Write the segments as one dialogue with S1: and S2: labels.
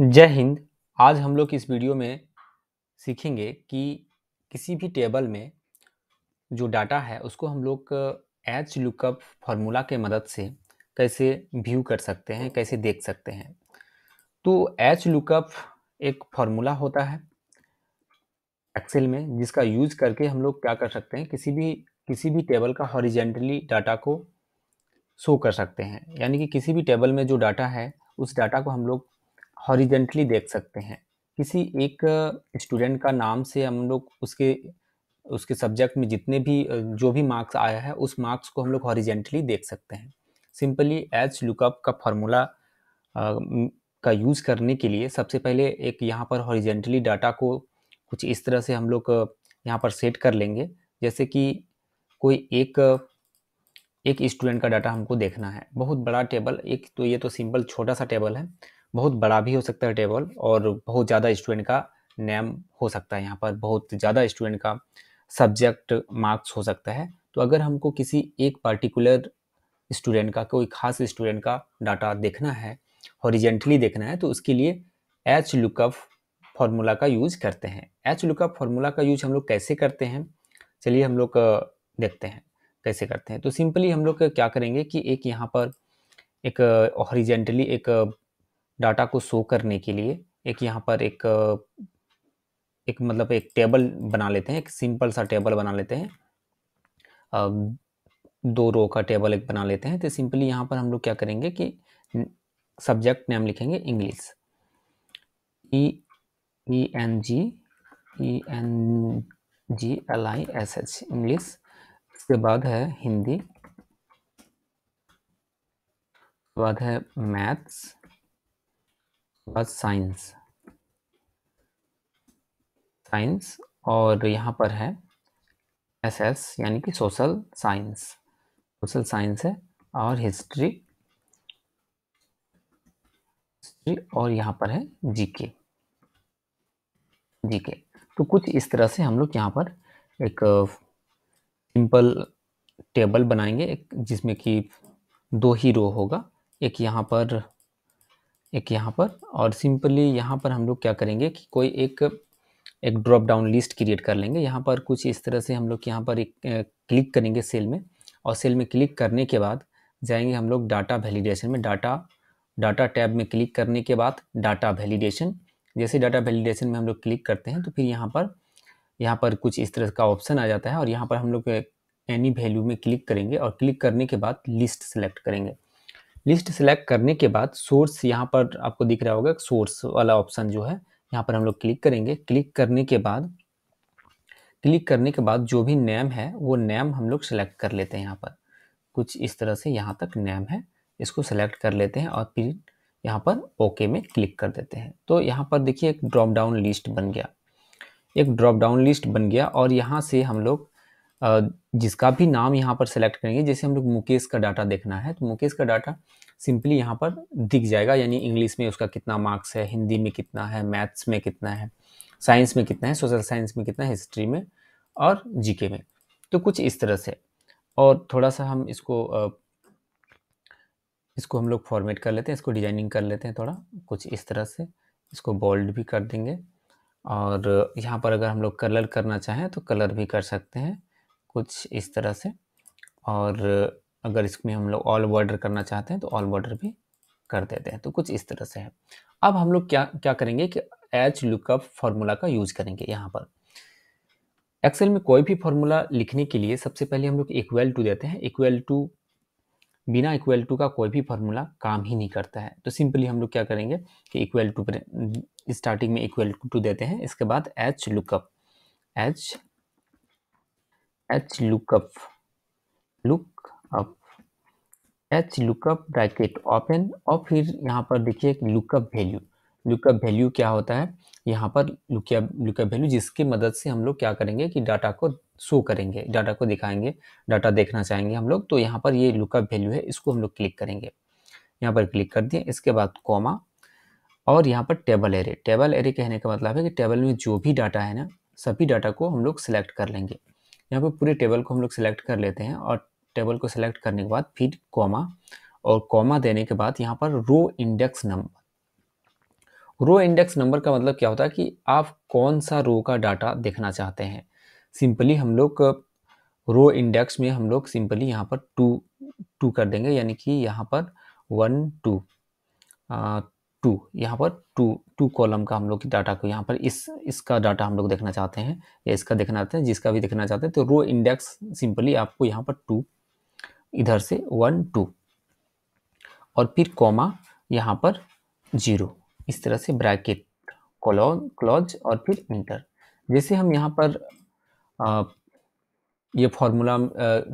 S1: जय हिंद आज हम लोग इस वीडियो में सीखेंगे कि किसी भी टेबल में जो डाटा है उसको हम लोग एच लुकअप फार्मूला के मदद से कैसे व्यू कर सकते हैं कैसे देख सकते हैं तो एच लुकअप एक फार्मूला होता है एक्सेल में जिसका यूज करके हम लोग क्या कर सकते हैं किसी भी किसी भी टेबल का हॉरिजेंटली डाटा को शो कर सकते हैं यानी कि किसी भी टेबल में जो डाटा है उस डाटा को हम लोग हॉरिजेंटली देख सकते हैं किसी एक स्टूडेंट का नाम से हम लोग उसके उसके सब्जेक्ट में जितने भी जो भी मार्क्स आया है उस मार्क्स को हम लोग हॉरिजेंटली देख सकते हैं सिंपली एच लुकअप का फॉर्मूला का यूज़ करने के लिए सबसे पहले एक यहाँ पर हॉरिजेंटली डाटा को कुछ इस तरह से हम लोग यहाँ पर सेट कर लेंगे जैसे कि कोई एक एक स्टूडेंट का डाटा हमको देखना है बहुत बड़ा टेबल एक तो ये तो सिंपल छोटा सा टेबल है बहुत बड़ा भी हो सकता है टेबल और बहुत ज़्यादा स्टूडेंट का नेम हो सकता है यहाँ पर बहुत ज़्यादा स्टूडेंट का सब्जेक्ट मार्क्स हो सकता है तो अगर हमको किसी एक पर्टिकुलर स्टूडेंट का कोई खास स्टूडेंट का डाटा देखना है हॉरिजेंटली देखना है तो उसके लिए एच लुकअप फार्मूला का यूज़ करते हैं एच लुकअप फार्मूला का यूज हम लोग कैसे करते हैं चलिए हम लोग देखते हैं कैसे करते हैं तो सिंपली हम लोग क्या करेंगे कि एक यहाँ पर एक हॉरिजेंटली एक डाटा को शो करने के लिए एक यहाँ पर एक एक मतलब एक टेबल बना लेते हैं एक सिंपल सा टेबल बना लेते हैं दो रो का टेबल एक बना लेते हैं तो सिंपली यहाँ पर हम लोग क्या करेंगे कि सब्जेक्ट नेम लिखेंगे English E E N G E N G L I S H English इसके बाद है हिंदी बाद है मैथ्स बाद साइंस साइंस और यहाँ पर है एस एस यानी कि सोशल साइंस सोशल साइंस है और हिस्ट्री हिस्ट्री और यहाँ पर है जीके जीके तो कुछ इस तरह से हम लोग यहाँ पर एक सिंपल टेबल बनाएंगे एक जिसमें कि दो ही रो होगा एक यहाँ पर एक यहाँ पर और सिंपली यहाँ पर हम लोग क्या करेंगे कि कोई एक एक ड्रॉप डाउन लिस्ट क्रिएट कर लेंगे यहाँ पर कुछ इस तरह से हम लोग यहाँ पर एक क्लिक करेंगे सेल में और सेल में क्लिक करने के बाद जाएंगे हम लोग डाटा वैलिडेशन में डाटा डाटा टैब में क्लिक करने के बाद डाटा वैलिडेशन जैसे डाटा वैलिडेशन में हम लोग क्लिक करते हैं तो फिर यहाँ पर यहाँ पर कुछ इस तरह का ऑप्शन आ जाता है और यहाँ पर हम लोग एनी वैल्यू में क्लिक करेंगे और क्लिक करने के बाद लिस्ट सेलेक्ट करेंगे लिस्ट सेलेक्ट करने के बाद सोर्स यहाँ पर आपको दिख रहा होगा सोर्स वाला ऑप्शन जो है यहाँ पर हम लोग क्लिक करेंगे क्लिक करने के बाद क्लिक करने के बाद जो भी नेम है वो नेम हम लोग सेलेक्ट कर लेते हैं यहाँ पर कुछ इस तरह से यहाँ तक नेम है इसको सेलेक्ट कर लेते हैं और फिर यहाँ पर ओके में क्लिक कर देते हैं तो यहाँ पर देखिए एक ड्रॉप डाउन लिस्ट बन गया एक ड्रॉप डाउन लिस्ट बन गया और यहाँ से हम लोग जिसका भी नाम यहाँ पर सेलेक्ट करेंगे जैसे हम लोग मुकेश का डाटा देखना है तो मुकेश का डाटा सिंपली यहाँ पर दिख जाएगा यानी इंग्लिश में उसका कितना मार्क्स है हिंदी में कितना है मैथ्स में कितना है साइंस में कितना है सोशल साइंस में कितना है हिस्ट्री में और जीके में तो कुछ इस तरह से और थोड़ा सा हम इसको इसको हम लोग फॉर्मेट कर लेते हैं इसको डिजाइनिंग कर लेते हैं थोड़ा कुछ इस तरह से इसको बोल्ड भी कर देंगे और यहाँ पर अगर हम लोग कलर करना चाहें तो कलर भी कर सकते हैं कुछ इस तरह से और अगर इसमें हम लोग ऑल बॉर्डर करना चाहते हैं तो ऑल बॉर्डर भी कर देते हैं तो कुछ इस तरह से है अब हम लोग क्या क्या करेंगे कि एच लुकअप फार्मूला का यूज करेंगे यहाँ पर एक्सेल में कोई भी फार्मूला लिखने के लिए सबसे पहले हम लोग इक्वल टू देते हैं इक्वल टू बिना इक्वल टू का कोई भी फार्मूला काम ही नहीं करता है तो सिंपली हम लोग क्या करेंगे कि इक्वल टू स्टार्टिंग में इक्वल टू देते हैं इसके बाद H lookup H H lookup look up H lookup bracket open और फिर यहाँ पर देखिए एक लुकअप वैल्यू लुकअप वैल्यू क्या होता है यहाँ पर लुकअप लुकअप वैल्यू जिसकी मदद से हम लोग क्या करेंगे कि डाटा को शो करेंगे डाटा को दिखाएंगे डाटा देखना चाहेंगे हम लोग तो यहाँ पर ये लुकअप वैल्यू है इसको हम लोग क्लिक करेंगे यहाँ पर क्लिक कर दिए इसके बाद कॉमा और यहाँ पर टेबल एरे टेबल एरे कहने का मतलब है कि टेबल में जो भी डाटा है ना सभी डाटा को हम लोग सेलेक्ट कर लेंगे यहाँ पे पूरी टेबल को हम लोग सिलेक्ट कर लेते हैं और टेबल को सिलेक्ट करने के बाद फिर कॉमा और कॉमा देने के बाद यहाँ पर row index number row index number का मतलब क्या होता है कि आप कौन सा रो का डाटा देखना चाहते हैं सिंपली हम लोग रो इंडेक्स में हम लोग सिंपली यहाँ पर टू टू कर देंगे यानी कि यहाँ पर वन टू टू यहाँ पर टू टू कॉलम का हम लोग की डाटा को यहाँ पर इस इसका डाटा हम लोग देखना चाहते हैं या इसका देखना चाहते हैं जिसका भी देखना चाहते हैं तो रो इंडेक्स सिंपली आपको यहाँ पर टू इधर से वन टू और फिर कॉमा यहाँ पर जीरो इस तरह से ब्रैकेट क्लॉज और फिर इंटर जैसे हम यहाँ पर ये फार्मूला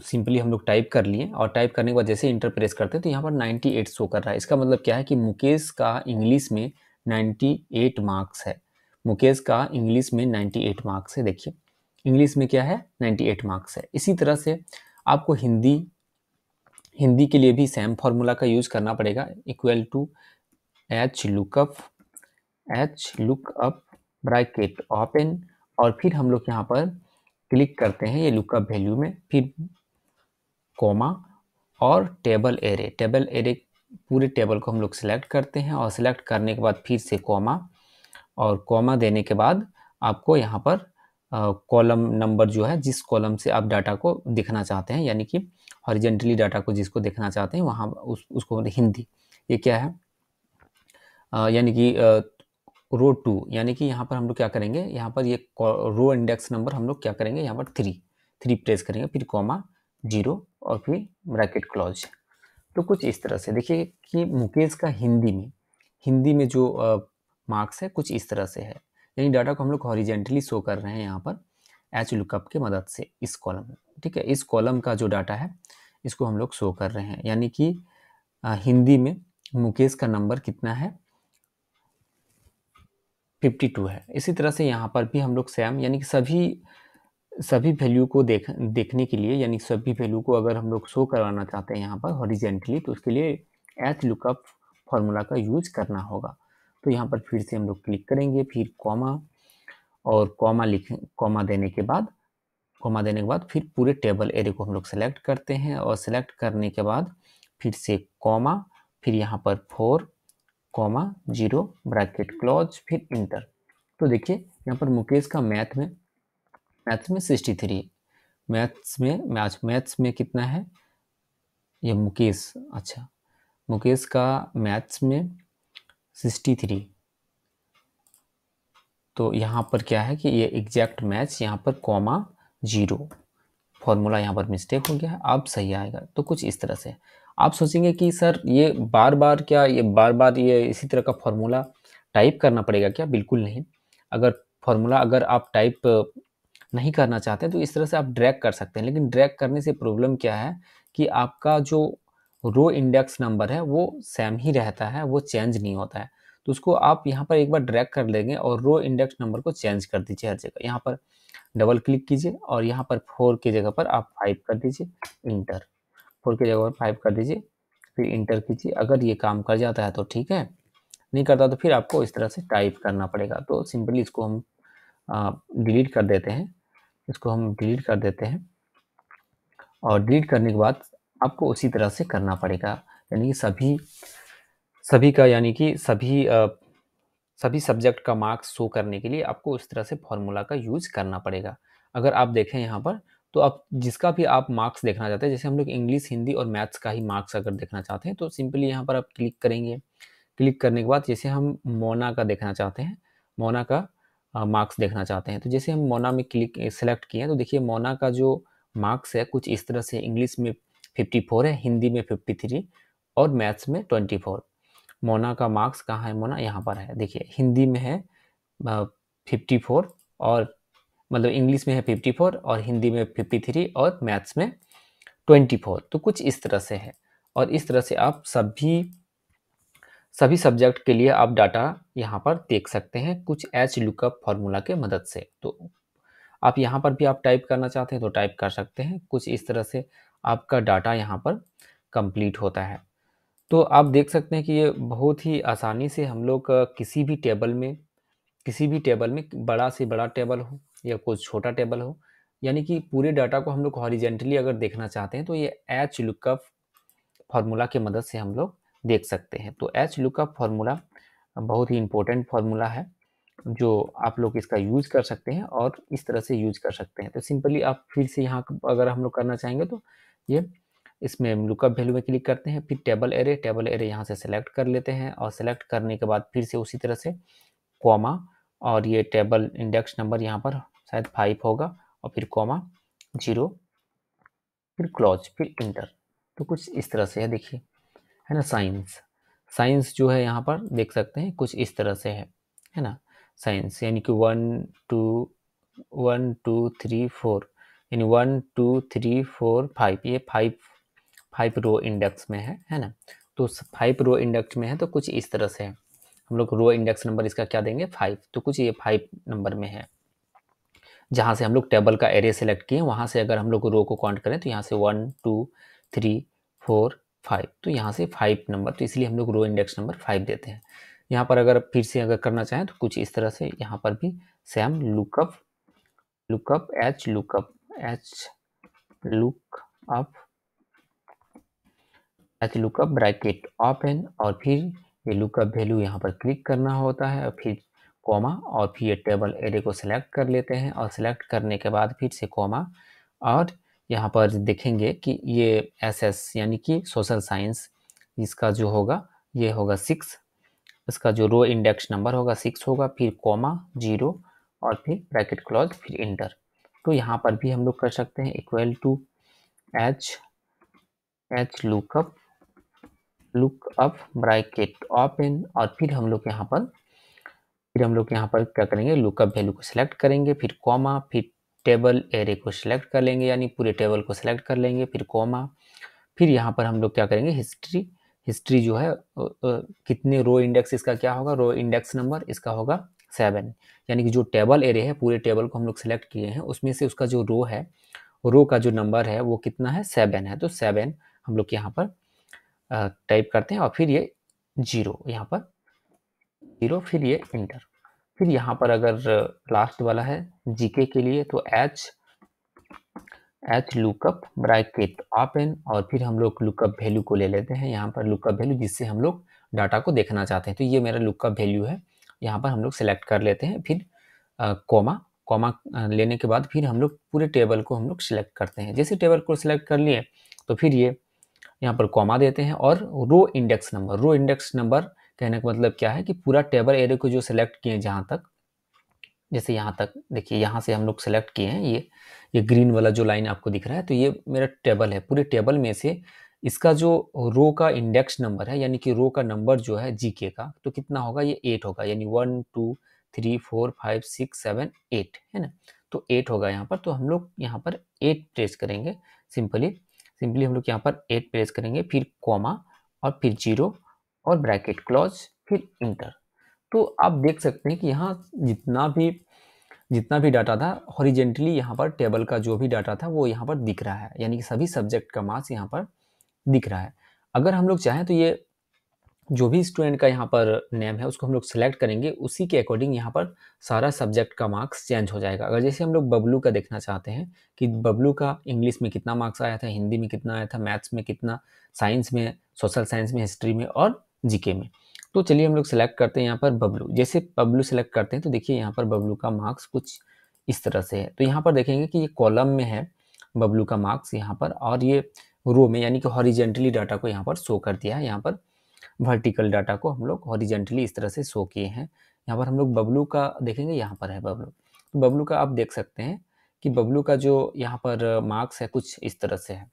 S1: सिंपली हम लोग टाइप कर लिए और टाइप करने के बाद जैसे इंटर प्रेस करते हैं तो यहाँ पर 98 शो कर रहा है इसका मतलब क्या है कि मुकेश का इंग्लिश में 98 मार्क्स है मुकेश का इंग्लिश में 98 मार्क्स है देखिए इंग्लिश में क्या है 98 मार्क्स है इसी तरह से आपको हिंदी हिंदी के लिए भी सेम फार्मूला का यूज़ करना पड़ेगा equal to H lookup H lookup bracket open और फिर हम लोग यहाँ पर क्लिक करते हैं ये लुकअप वैल्यू में फिर कॉमा और टेबल एरे टेबल एरे पूरे टेबल को हम लोग सिलेक्ट करते हैं और सिलेक्ट करने के बाद फिर से कोमा और कॉमा देने के बाद आपको यहाँ पर कॉलम नंबर जो है जिस कॉलम से आप डाटा को दिखना चाहते हैं यानी कि हॉरिजेंटली डाटा को जिसको देखना चाहते हैं वहाँ उस उसको हिंदी ये क्या है यानी कि रो टू यानी कि यहाँ पर हम लोग क्या करेंगे यहाँ पर ये रो इंडेक्स नंबर हम लोग क्या करेंगे यहाँ पर थ्री थ्री प्रेस करेंगे फिर कॉमा जीरो और फिर ब्रैकेट क्लॉज तो कुछ इस तरह से देखिए कि मुकेश का हिंदी में हिंदी में जो मार्क्स है कुछ इस तरह से है यानी डाटा को हम लोग हॉरिजेंटली शो कर रहे हैं यहाँ पर एच लुकअप के मदद से इस कॉलम में ठीक है इस कॉलम का जो डाटा है इसको हम लोग शो कर रहे हैं यानी कि हिंदी में मुकेश का नंबर कितना है फिफ्टी टू है इसी तरह से यहाँ पर भी हम लोग सेम यानी कि सभी सभी वैल्यू को देख देखने के लिए यानी सभी वैल्यू को अगर हम लोग शो करवाना चाहते हैं यहाँ पर हॉरिजेंटली तो उसके लिए एच लुकअप फार्मूला का यूज करना होगा तो यहाँ पर फिर से हम लोग क्लिक करेंगे फिर कॉमा और कॉमा लिख कॉमा देने के बाद कॉमा देने के बाद फिर पूरे टेबल एरे को हम लोग सेलेक्ट करते हैं और सेलेक्ट करने के बाद फिर से कॉमा फिर यहाँ पर four comma zero bracket close फिर इंटर तो देखिए यहाँ पर मुकेश का मैथ में मैथ्स में सिक्सटी थ्री मैथ्स में मैथ मैथ्स में कितना है ये मुकेश अच्छा मुकेश का मैथ्स में सिक्सटी थ्री तो यहाँ पर क्या है कि ये एग्जैक्ट मैथ्स यहाँ पर कॉमा जीरो फॉर्मूला यहाँ पर मिस्टेक हो गया है अब सही आएगा तो कुछ इस तरह से आप सोचेंगे कि सर ये बार बार क्या ये बार बार ये इसी तरह का फार्मूला टाइप करना पड़ेगा क्या बिल्कुल नहीं अगर फार्मूला अगर आप टाइप नहीं करना चाहते तो इस तरह से आप ड्रैग कर सकते हैं लेकिन ड्रैग करने से प्रॉब्लम क्या है कि आपका जो रो इंडेक्स नंबर है वो सेम ही रहता है वो चेंज नहीं होता है तो उसको आप यहाँ पर एक बार ड्रैग कर लेंगे और रो इंडेक्स नंबर को चेंज कर दीजिए हर जगह यहाँ पर डबल क्लिक कीजिए और यहाँ पर फोर की जगह पर आप फाइव कर दीजिए इंटर फोर की जगह फाइव कर दीजिए फिर इंटर कीजिए अगर ये काम कर जाता है तो ठीक है नहीं करता तो फिर आपको इस तरह से टाइप करना पड़ेगा तो सिंपली इसको हम डिलीट कर देते हैं इसको हम डिलीट कर देते हैं और डिलीट करने के बाद आपको उसी तरह से करना पड़ेगा यानी कि सभी सभी का यानी कि सभी आ, सभी सब्जेक्ट का मार्क्स शो करने के लिए आपको उस तरह से फॉर्मूला का यूज करना पड़ेगा अगर आप देखें यहाँ पर तो आप जिसका भी आप मार्क्स देखना चाहते हैं जैसे हम लोग इंग्लिश हिंदी और मैथ्स का ही मार्क्स अगर देखना चाहते हैं तो सिंपली यहाँ पर आप क्लिक करेंगे क्लिक करने के बाद जैसे हम मोना का देखना चाहते हैं मोना का मार्क्स देखना चाहते हैं तो जैसे हम मोना में क्लिक सेलेक्ट किए हैं तो देखिए मोना का जो मार्क्स है कुछ इस तरह से इंग्लिश में 54 है हिंदी में 53 और मैथ्स में 24 मोना का मार्क्स कहाँ है मोना यहाँ पर है देखिए हिंदी में है 54 और मतलब इंग्लिश में है फिफ्टी फोर और हिंदी में फिफ्टी थ्री और मैथ्स में ट्वेंटी फोर तो कुछ इस तरह से है और इस तरह से आप सभी सभी सब्जेक्ट के लिए आप डाटा यहाँ पर देख सकते हैं कुछ एच लुकअप फार्मूला के मदद से तो आप यहाँ पर भी आप टाइप करना चाहते हैं तो टाइप कर सकते हैं कुछ इस तरह से आपका डाटा यहाँ पर कंप्लीट होता है तो आप देख सकते हैं कि ये बहुत ही आसानी से हम लोग किसी भी टेबल में किसी भी टेबल में बड़ा से बड़ा टेबल हो या कोई छोटा टेबल हो यानी कि पूरे डाटा को हम लोग हॉरिजेंटली अगर देखना चाहते हैं तो ये एच लुकअप फार्मूला की मदद से हम लोग देख सकते हैं तो एच लुकअप फार्मूला बहुत ही इंपॉर्टेंट फार्मूला है जो आप लोग इसका यूज कर सकते हैं और इस तरह से यूज कर सकते हैं तो सिंपली आप फिर से यहाँ अगर हम लोग करना चाहेंगे तो ये इसमें लुकअप वैल्यू में क्लिक करते हैं फिर टेबल एरे टेबल एरे यहाँ से सेलेक्ट कर लेते हैं और सेलेक्ट करने के बाद फिर से उसी तरह से कॉमा और ये टेबल इंडेक्स नंबर यहाँ पर शायद फाइव होगा और फिर कॉमा जीरो फिर क्लॉज फिर इंटर तो कुछ इस तरह से है देखिए है ना साइंस साइंस जो है यहाँ पर देख सकते हैं कुछ इस तरह से है है ना साइंस यानी कि one two one two three four यानी one two three four five ये फाइव फाइव रो इंडेक्स में है है ना तो फाइव रो इंडेक्स में है तो कुछ इस तरह से है हम लोग रो इंडेक्स नंबर इसका क्या देंगे फाइव तो कुछ ये फाइव नंबर में है जहाँ से हम लोग टेबल का एरिया सेलेक्ट किए वहाँ से अगर हम लोग रो को काउंट करें तो यहाँ से one two three four five तो यहाँ से फाइव नंबर तो इसलिए हम लोग रो इंडेक्स नंबर फाइव देते हैं यहाँ पर अगर फिर से अगर करना चाहें तो कुछ इस तरह से यहाँ पर भी same lookup lookup H lookup H look H lookup bracket open और फिर ये लुकअप वैल्यू यहाँ पर क्लिक करना होता है और फिर कोमा और फिर ये टेबल एरे को सिलेक्ट कर लेते हैं और सिलेक्ट करने के बाद फिर से कोमा और यहाँ पर देखेंगे कि ये एसएस यानी कि सोशल साइंस इसका जो होगा ये होगा सिक्स इसका जो रो इंडेक्स नंबर होगा सिक्स होगा फिर कॉमा जीरो और फिर ब्रैकेट क्लॉज फिर इंटर तो यहाँ पर भी हम लोग कर सकते हैं equal to H H lookup lookup bracket open और फिर हम लोग यहाँ पर फिर हम लोग यहाँ पर क्या करेंगे लुकअप वैल्यू को सिलेक्ट करेंगे फिर कॉमा फिर टेबल एरे को सिलेक्ट कर लेंगे यानी पूरे टेबल को सिलेक्ट कर लेंगे फिर कॉमा फिर यहाँ पर हम लोग क्या करेंगे हिस्ट्री हिस्ट्री जो है कितने रो इंडेक्स इसका क्या होगा रो इंडेक्स नंबर इसका होगा सेवन यानी कि जो टेबल एरे है पूरे टेबल को हम लोग सेलेक्ट किए हैं उसमें से उसका जो रो है रो का जो नंबर है वो कितना है सेवन है तो सेवन हम लोग यहाँ पर टाइप करते हैं और फिर ये जीरो यहाँ पर जीरो फिर ये इंटर फिर यहाँ पर अगर लास्ट वाला है जीके के लिए तो H H lookup bracket open और फिर हम लोग लुकअप वैल्यू को ले लेते हैं यहाँ पर लुकअप वैल्यू जिससे हम लोग डाटा को देखना चाहते हैं तो ये मेरा लुकअप वैल्यू है यहाँ पर हम लोग सेलेक्ट कर लेते हैं फिर कॉमा कॉमा लेने के बाद फिर हम लोग पूरे टेबल को हम लोग सिलेक्ट करते हैं जैसे टेबल को सिलेक्ट कर लिए तो फिर ये यहाँ पर कॉमा देते हैं और row index number row index number कहने का मतलब क्या है कि पूरा टेबल एरे को जो सिलेक्ट किए जहाँ तक जैसे यहाँ तक देखिए यहाँ से हम लोग सेलेक्ट किए हैं ये ये ग्रीन वाला जो लाइन आपको दिख रहा है तो ये मेरा टेबल है पूरे टेबल में से इसका जो रो का इंडेक्स नंबर है यानी कि रो का नंबर जो है जी के का तो कितना होगा ये एट होगा यानी one two three four five six seven eight है ना तो एट होगा यहाँ पर तो हम लोग यहाँ पर एट प्रेस करेंगे सिंपली सिंपली हम लोग यहाँ पर एट प्रेस करेंगे फिर कॉमा और फिर जीरो और ब्रैकेट क्लॉज फिर इंटर तो आप देख सकते हैं कि यहाँ जितना भी जितना भी डाटा था हॉरिजेंटली यहाँ पर टेबल का जो भी डाटा था वो यहाँ पर दिख रहा है यानी कि सभी सब्जेक्ट का मार्क्स यहाँ पर दिख रहा है अगर हम लोग चाहें तो ये जो भी स्टूडेंट का यहाँ पर नेम है उसको हम लोग सेलेक्ट करेंगे उसी के अकॉर्डिंग यहाँ पर सारा सब्जेक्ट का मार्क्स चेंज हो जाएगा अगर जैसे हम लोग बबलू का देखना चाहते हैं कि बबलू का इंग्लिश में कितना मार्क्स आया था हिंदी में कितना आया था मैथ्स में कितना साइंस में सोशल साइंस में हिस्ट्री में और जीके में तो चलिए हम लोग सेलेक्ट करते हैं यहाँ पर बबलू जैसे बबलू सेलेक्ट करते हैं तो देखिए यहाँ पर बबलू का मार्क्स कुछ इस तरह से है तो यहाँ पर देखेंगे कि ये कॉलम में है बबलू का मार्क्स यहाँ पर और ये रो में यानी कि हॉरिजेंटली डाटा को यहाँ पर शो कर दिया है यहाँ पर वर्टिकल डाटा को हम लोग हॉरिजेंटली इस तरह से शो किए हैं यहाँ पर हम लोग बबलू का देखेंगे यहाँ पर है बबलू तो बबलू का आप देख सकते हैं कि बबलू का जो यहाँ पर मार्क्स है कुछ इस तरह से है